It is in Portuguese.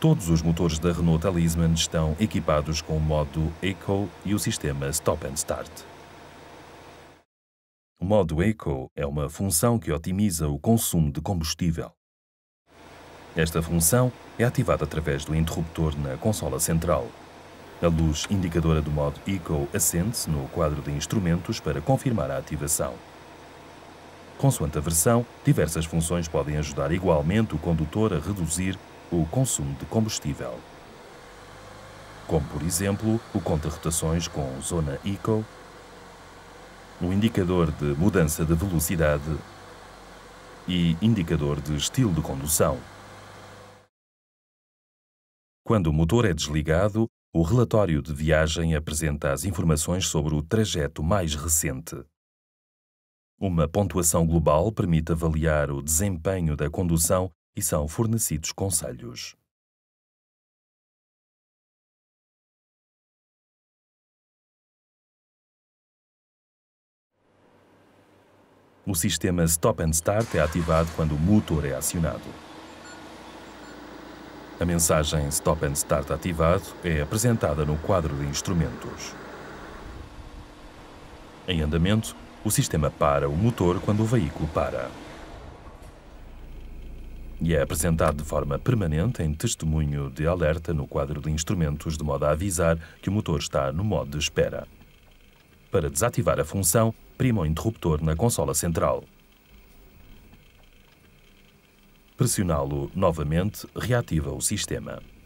Todos os motores da Renault Talisman estão equipados com o modo Eco e o sistema Stop and Start. O modo Eco é uma função que otimiza o consumo de combustível. Esta função é ativada através do interruptor na consola central. A luz indicadora do modo Eco acende-se no quadro de instrumentos para confirmar a ativação. Consoante a versão, diversas funções podem ajudar igualmente o condutor a reduzir o consumo de combustível. Como, por exemplo, o conta-rotações com zona eco, o indicador de mudança de velocidade e indicador de estilo de condução. Quando o motor é desligado, o relatório de viagem apresenta as informações sobre o trajeto mais recente. Uma pontuação global permite avaliar o desempenho da condução e são fornecidos conselhos. O sistema Stop and Start é ativado quando o motor é acionado. A mensagem Stop and Start ativado é apresentada no quadro de instrumentos. Em andamento, o sistema para o motor quando o veículo para e é apresentado de forma permanente em testemunho de alerta no quadro de instrumentos, de modo a avisar que o motor está no modo de espera. Para desativar a função, prima o interruptor na consola central. Pressioná-lo novamente reativa o sistema.